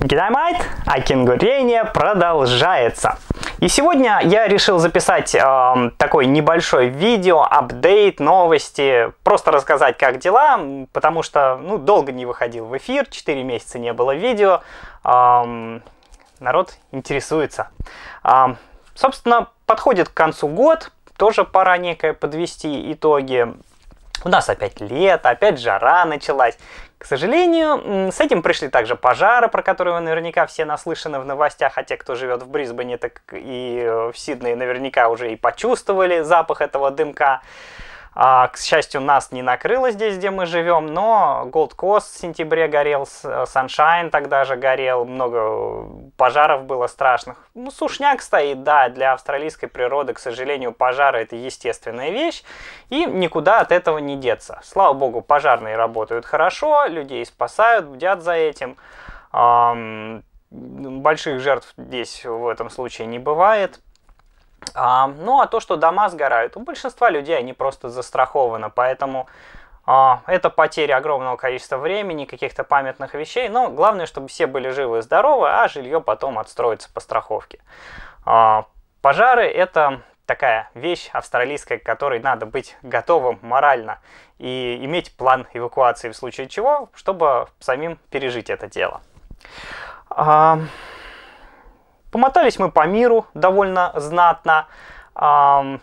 Динамайт, окенгурение а продолжается. И сегодня я решил записать э, такой небольшой видео, апдейт, новости, просто рассказать, как дела, потому что, ну, долго не выходил в эфир, 4 месяца не было видео, э, народ интересуется. Э, собственно, подходит к концу год, тоже пора некое подвести итоги. У нас опять лето, опять жара началась. К сожалению, с этим пришли также пожары, про которые вы наверняка все наслышаны в новостях, а те, кто живет в Брисбене, так и э, в Сиднее наверняка уже и почувствовали запах этого дымка. А, к счастью, нас не накрыло здесь, где мы живем, но Gold Coast в сентябре горел, э, Sunshine тогда же горел, много э, пожаров было страшных. Ну, сушняк стоит, да, для австралийской природы, к сожалению, пожары это естественная вещь, и никуда от этого не деться. Слава богу, пожарные работают хорошо, людей спасают, бдят за этим. Больших жертв здесь в этом случае не бывает, а, ну а то, что дома сгорают, у большинства людей они просто застрахованы, поэтому а, это потеря огромного количества времени, каких-то памятных вещей, но главное, чтобы все были живы и здоровы, а жилье потом отстроится по страховке. А, пожары это такая вещь австралийская, к которой надо быть готовым морально и иметь план эвакуации в случае чего, чтобы самим пережить это дело. А, Помотались мы по миру довольно знатно. Эм,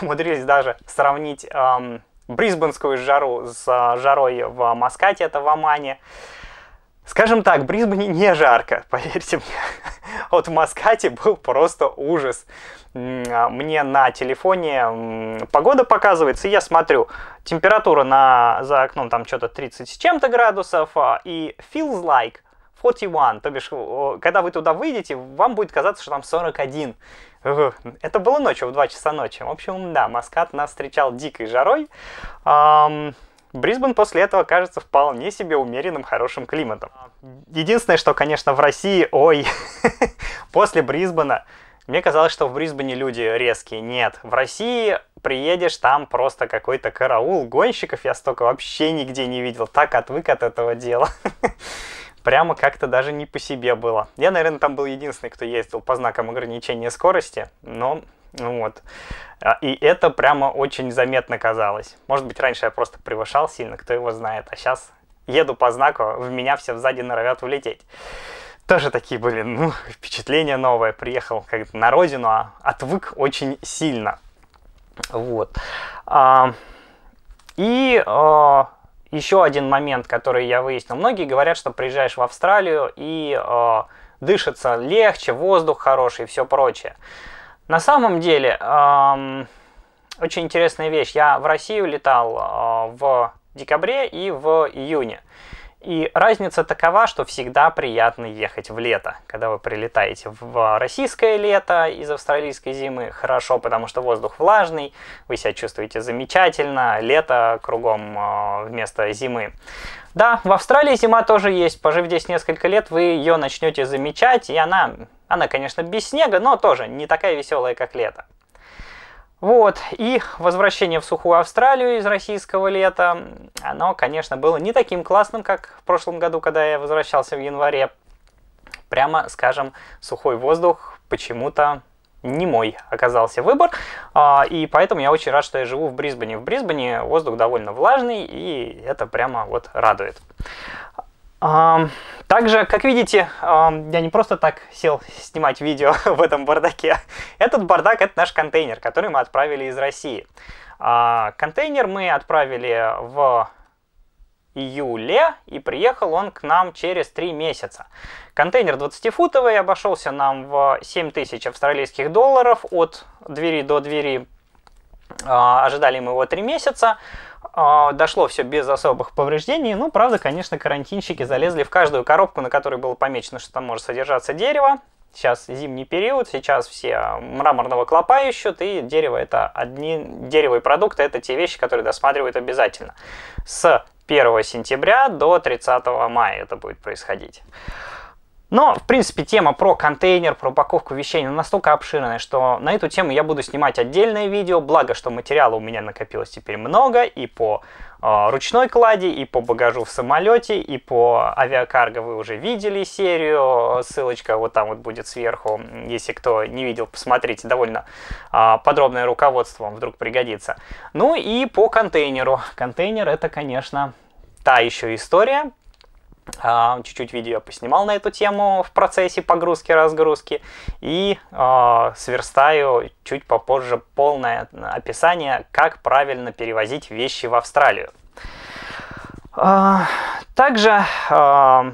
умудрились даже сравнить эм, брисбенскую жару с а, жарой в Маскате, это в Омане. Скажем так, в Брисбене не жарко, поверьте мне. Вот в Маскате был просто ужас. А, мне на телефоне погода показывается, и я смотрю, температура на, за окном там что-то 30 с чем-то градусов, а, и feels like 41, то бишь, когда вы туда выйдете, вам будет казаться, что там 41. Это было ночью, в 2 часа ночи. В общем, да, Маскат нас встречал дикой жарой. Брисбен после этого кажется вполне себе умеренным хорошим климатом. Единственное, что, конечно, в России, ой, после Брисбена, мне казалось, что в Брисбене люди резкие. Нет, в России приедешь, там просто какой-то караул гонщиков, я столько вообще нигде не видел. Так отвык от этого дела. прямо как-то даже не по себе было. Я, наверное, там был единственный, кто ездил по знакам ограничения скорости, но ну вот. А, и это прямо очень заметно казалось. Может быть, раньше я просто превышал сильно, кто его знает, а сейчас еду по знаку, в меня все сзади норовят влететь. Тоже такие были, ну, впечатления новые. Приехал как-то на родину, а отвык очень сильно. Вот. А, и а, еще один момент, который я выяснил. Многие говорят, что приезжаешь в Австралию и э, дышится легче, воздух хороший и все прочее. На самом деле, эм, очень интересная вещь. Я в Россию летал э, в декабре и в июне. И разница такова, что всегда приятно ехать в лето. Когда вы прилетаете в российское лето из австралийской зимы, хорошо, потому что воздух влажный, вы себя чувствуете замечательно, лето кругом а, вместо зимы. Да, в Австралии зима тоже есть, пожив здесь несколько лет, вы ее начнете замечать, и она, она, конечно, без снега, но тоже не такая веселая, как лето. Вот, и возвращение в сухую Австралию из российского лета, оно, конечно, было не таким классным, как в прошлом году, когда я возвращался в январе. Прямо, скажем, сухой воздух почему-то не мой оказался выбор, а, и поэтому я очень рад, что я живу в Брисбене. В Брисбене воздух довольно влажный, и это прямо вот радует. Также, как видите, я не просто так сел снимать видео в этом бардаке. Этот бардак — это наш контейнер, который мы отправили из России. А, контейнер мы отправили в июле, и приехал он к нам через 3 месяца. Контейнер 20-футовый обошелся нам в 7000 австралийских долларов от двери до двери. А, ожидали мы его 3 месяца. А, дошло все без особых повреждений. Ну, правда, конечно, карантинщики залезли в каждую коробку, на которой было помечено, что там может содержаться дерево. Сейчас зимний период, сейчас все мраморного клопа ищут, и дерево это одни дерево и продукты это те вещи, которые досматривают обязательно. С 1 сентября до 30 мая это будет происходить. Но, в принципе, тема про контейнер, про упаковку вещей настолько обширная, что на эту тему я буду снимать отдельное видео, благо, что материала у меня накопилось теперь много, и по э, ручной клади, и по багажу в самолете, и по авиакарго вы уже видели серию, ссылочка вот там вот будет сверху, если кто не видел, посмотрите, довольно э, подробное руководство вам вдруг пригодится. Ну и по контейнеру. Контейнер это, конечно, та еще история, а, чуть-чуть видео поснимал на эту тему в процессе погрузки-разгрузки и э, сверстаю чуть попозже полное описание, как правильно перевозить вещи в Австралию. Э, также, э,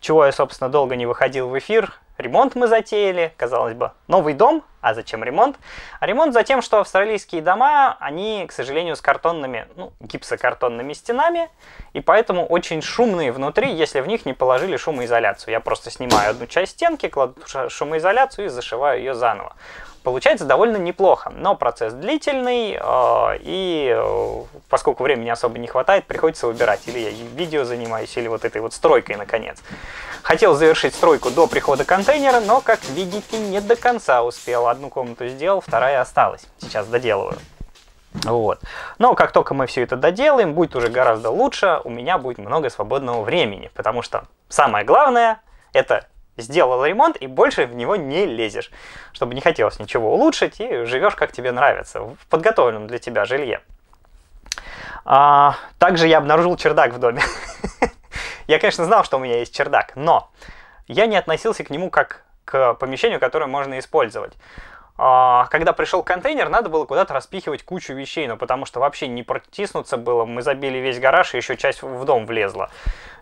чего я, собственно, долго не выходил в эфир, ремонт мы затеяли, казалось бы, новый дом – а зачем ремонт? А ремонт за тем, что австралийские дома, они, к сожалению, с картонными, ну, гипсокартонными стенами, и поэтому очень шумные внутри, если в них не положили шумоизоляцию. Я просто снимаю одну часть стенки, кладу шумоизоляцию и зашиваю ее заново. Получается довольно неплохо, но процесс длительный, э, и э, поскольку времени особо не хватает, приходится выбирать, или я видео занимаюсь, или вот этой вот стройкой, наконец. Хотел завершить стройку до прихода контейнера, но, как видите, не до конца успел одну комнату сделал, вторая осталась. Сейчас доделываю. Вот. Но как только мы все это доделаем, будет уже гораздо лучше, у меня будет много свободного времени, потому что самое главное — это сделал ремонт и больше в него не лезешь, чтобы не хотелось ничего улучшить и живешь как тебе нравится, в подготовленном для тебя жилье. А, также я обнаружил чердак в доме. я, конечно, знал, что у меня есть чердак, но я не относился к нему как к помещению, которое можно использовать. А, когда пришел контейнер, надо было куда-то распихивать кучу вещей, но потому что вообще не протиснуться было, мы забили весь гараж, и еще часть в дом влезла.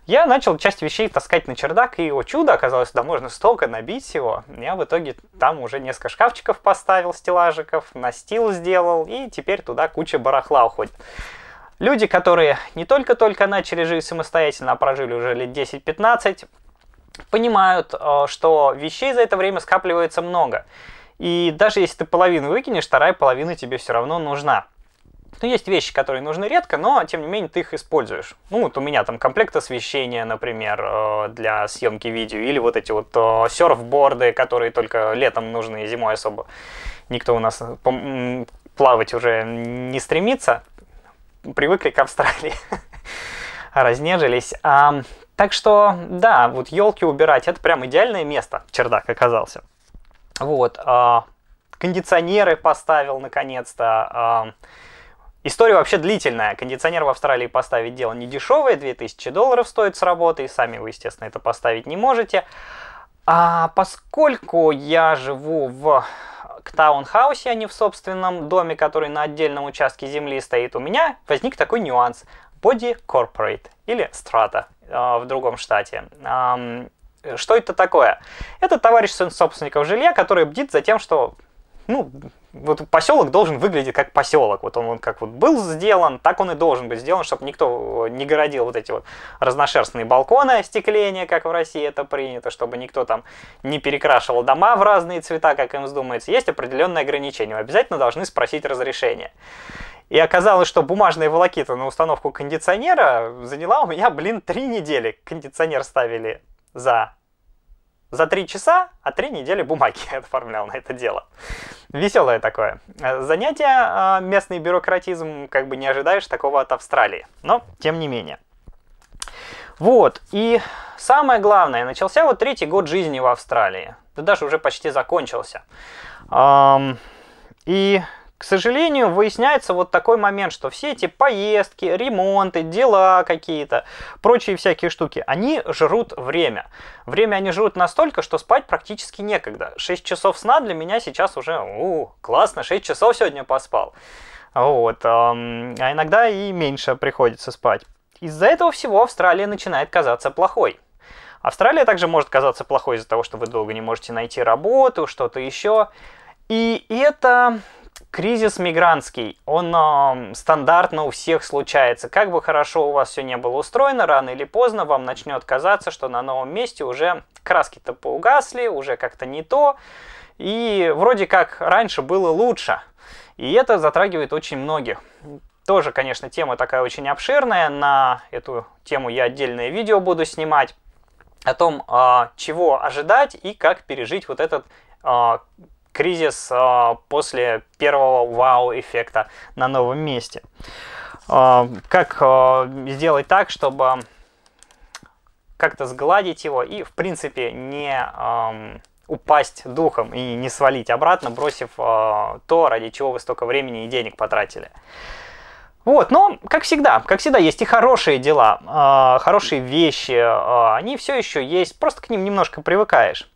Я начал часть вещей таскать на чердак, и, о чудо, оказалось, да можно столько набить его. Я в итоге там уже несколько шкафчиков поставил, стеллажиков, настил сделал, и теперь туда куча барахла уходит. Люди, которые не только-только начали жить самостоятельно, а прожили уже лет 10-15, понимают, э, что вещей за это время скапливается много. И даже если ты половину выкинешь, вторая половина тебе все равно нужна. Ну, есть вещи, которые нужны редко, но, тем не менее, ты их используешь. Ну, вот у меня там комплект освещения, например, э, для съемки видео, или вот эти вот э, серфборды, которые только летом нужны, и зимой особо никто у нас плавать уже не стремится. Привыкли к Австралии разнежились. А, так что, да, вот елки убирать, это прям идеальное место, чердак оказался. Вот, а, кондиционеры поставил наконец-то. А, история вообще длительная. Кондиционер в Австралии поставить дело не дешевое, 2000 долларов стоит с работы, и сами вы, естественно, это поставить не можете. А поскольку я живу в таунхаусе, а не в собственном доме, который на отдельном участке земли стоит, у меня возник такой нюанс. Body Corporate или Strata а, в другом штате. Что это такое? Это товарищ собственников жилья, который бдит за тем, что ну, вот поселок должен выглядеть как поселок. Вот он, он как вот был сделан, так он и должен быть сделан, чтобы никто э, не городил вот эти вот разношерстные балконы, остекления, как в России это принято, чтобы никто там не перекрашивал дома в разные цвета, как им вздумается. Есть определенные ограничения. Вы обязательно должны спросить разрешение. И оказалось, что бумажная волокита на установку кондиционера заняла у меня, блин, три недели. Кондиционер ставили за за три часа, а три недели бумаги оформлял на это дело. Веселое такое э, занятие, а, местный бюрократизм, как бы не ожидаешь такого от Австралии, но тем не менее. Вот, и самое главное, начался вот третий год жизни в Австралии, да даже уже почти закончился. И к сожалению, выясняется вот такой момент, что все эти поездки, ремонты, дела какие-то, прочие всякие штуки, они жрут время. Время они жрут настолько, что спать практически некогда. 6 часов сна для меня сейчас уже, у, классно, 6 часов сегодня поспал. Вот, а иногда и меньше приходится спать. Из-за этого всего Австралия начинает казаться плохой. Австралия также может казаться плохой из-за того, что вы долго не можете найти работу, что-то еще. И это Кризис мигрантский, он э, стандартно у всех случается. Как бы хорошо у вас все не было устроено, рано или поздно вам начнет казаться, что на новом месте уже краски-то поугасли, уже как-то не то. И вроде как раньше было лучше. И это затрагивает очень многих. Тоже, конечно, тема такая очень обширная. На эту тему я отдельное видео буду снимать о том, э, чего ожидать и как пережить вот этот а, кризис э, после первого вау-эффекта на новом месте. Э, как э, сделать так, чтобы как-то сгладить его и, в принципе, не э, упасть духом и не свалить обратно, бросив э, то, ради чего вы столько времени и денег потратили. Вот, но, как всегда, как всегда, есть и хорошие дела, э, хорошие вещи, э, они все еще есть, просто к ним немножко привыкаешь.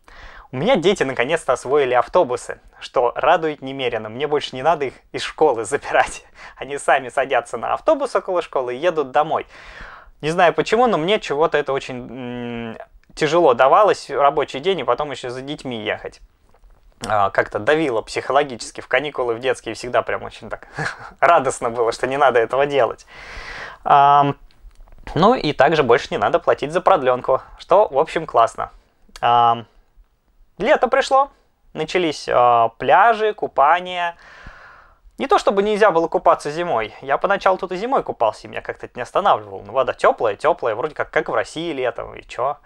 У меня дети наконец-то освоили автобусы, что радует немерено. Мне больше не надо их из школы запирать. Они сами садятся на автобус около школы и едут домой. Не знаю почему, но мне чего-то это очень тяжело давалось, рабочий день, и потом еще за детьми ехать. А, как-то давило психологически. В каникулы в детские всегда прям очень так радостно было, что не надо этого делать. Ну и также больше не надо платить за продленку, что, в общем, классно. Лето пришло, начались э, пляжи, купания. Не то чтобы нельзя было купаться зимой. Я поначалу тут и зимой купался, и меня как-то это не останавливало. Ну, вода теплая, теплая, вроде как, как в России летом, и чё.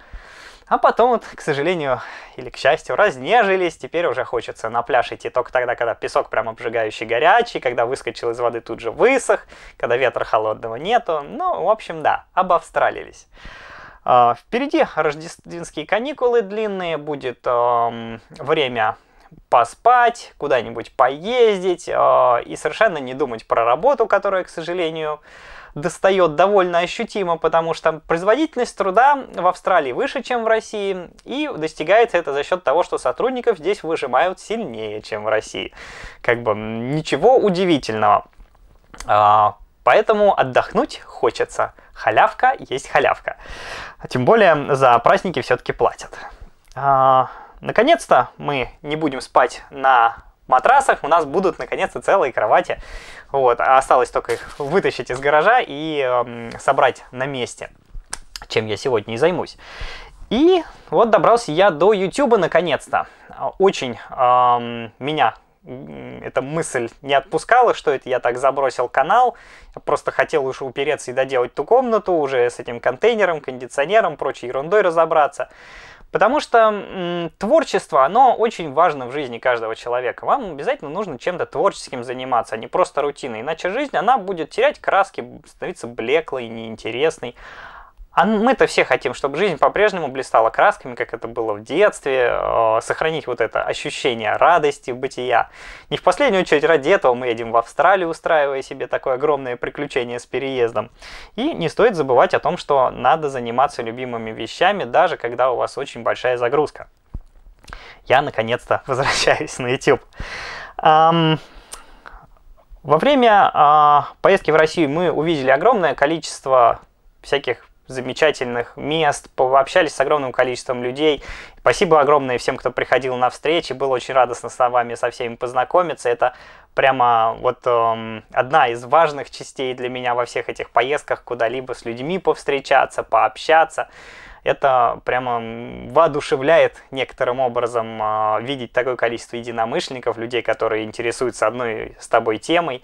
А потом вот, к сожалению, или к счастью, разнежились. Теперь уже хочется на пляж идти только тогда, когда песок прям обжигающий горячий, когда выскочил из воды тут же высох, когда ветра холодного нету. Ну, в общем, да, обавстралились. А, впереди рождественские каникулы длинные, будет время поспать, куда-нибудь поездить а, и совершенно не думать про работу, которая, к сожалению, достает довольно ощутимо, потому что производительность труда в Австралии выше, чем в России, и достигается это за счет того, что сотрудников здесь выжимают сильнее, чем в России. Как бы ничего удивительного. А, Поэтому отдохнуть хочется. Халявка есть халявка. Тем более за праздники все-таки платят. А, наконец-то мы не будем спать на матрасах. У нас будут наконец-то целые кровати. Вот, а осталось только их вытащить из гаража и эм, собрать на месте, чем я сегодня и займусь. И вот добрался я до YouTube наконец-то. Очень эм, меня эта мысль не отпускала, что это я так забросил канал, я просто хотел уже упереться и доделать ту комнату, уже с этим контейнером, кондиционером, прочей ерундой разобраться. Потому что м, творчество, оно очень важно в жизни каждого человека. Вам обязательно нужно чем-то творческим заниматься, а не просто рутиной. Иначе жизнь, она будет терять краски, становиться блеклой, неинтересной. А мы-то все хотим, чтобы жизнь по-прежнему блистала красками, как это было в детстве, э, сохранить вот это ощущение радости, бытия. Не в последнюю очередь ради этого мы едем в Австралию, устраивая себе такое огромное приключение с переездом. И не стоит забывать о том, что надо заниматься любимыми вещами, даже когда у вас очень большая загрузка. Я наконец-то возвращаюсь на YouTube. Um... Во время э, поездки в Россию мы увидели огромное количество всяких замечательных мест, пообщались с огромным количеством людей. Спасибо огромное всем, кто приходил на встречи, было очень радостно с вами, со всеми познакомиться. Это прямо вот эм, одна из важных частей для меня во всех этих поездках, куда-либо с людьми повстречаться, пообщаться. Это прямо воодушевляет некоторым образом э, видеть такое количество единомышленников, людей, которые интересуются одной с тобой темой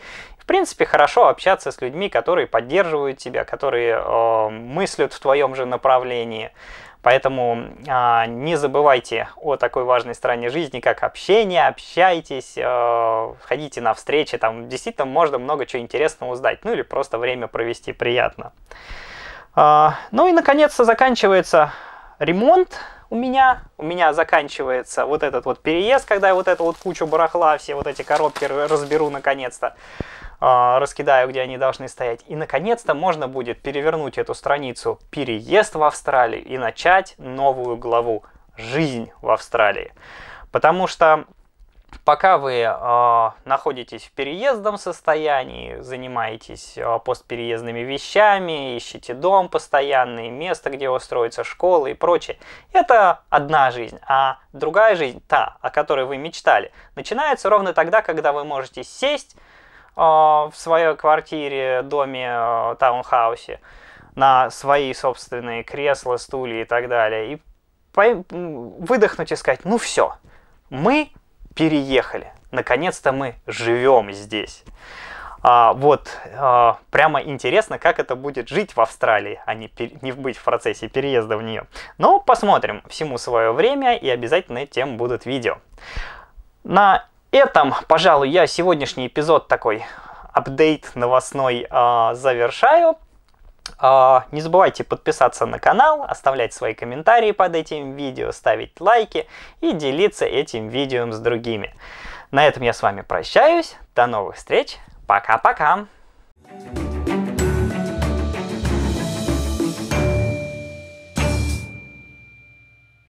принципе, хорошо общаться с людьми, которые поддерживают тебя, которые э, мыслят в твоем же направлении. Поэтому э, не забывайте о такой важной стороне жизни, как общение, общайтесь, э, ходите на встречи, там действительно можно много чего интересного узнать, ну или просто время провести приятно. Э, ну и наконец-то заканчивается ремонт у меня. У меня заканчивается вот этот вот переезд, когда я вот эту вот кучу барахла, все вот эти коробки разберу наконец-то. А, раскидаю, где они должны стоять. И, наконец-то, можно будет перевернуть эту страницу «Переезд в Австралии и начать новую главу «Жизнь в Австралии». Потому что пока вы э, находитесь в переездном состоянии, занимаетесь э, постпереездными вещами, ищете дом постоянный, место, где устроится школа и прочее, это одна жизнь. А другая жизнь, та, о которой вы мечтали, начинается ровно тогда, когда вы можете сесть, Э, в своей квартире, доме, э, таунхаусе, на свои собственные кресла, стулья и так далее, и выдохнуть и сказать, ну все, мы переехали, наконец-то мы живем здесь. А, вот, а, прямо интересно, как это будет жить в Австралии, а не, пер... не быть в процессе переезда в нее. Но посмотрим, всему свое время и обязательно тем будут видео. На этом, пожалуй, я сегодняшний эпизод такой апдейт новостной э, завершаю. Э, не забывайте подписаться на канал, оставлять свои комментарии под этим видео, ставить лайки и делиться этим видео с другими. На этом я с вами прощаюсь. До новых встреч. Пока-пока. thank you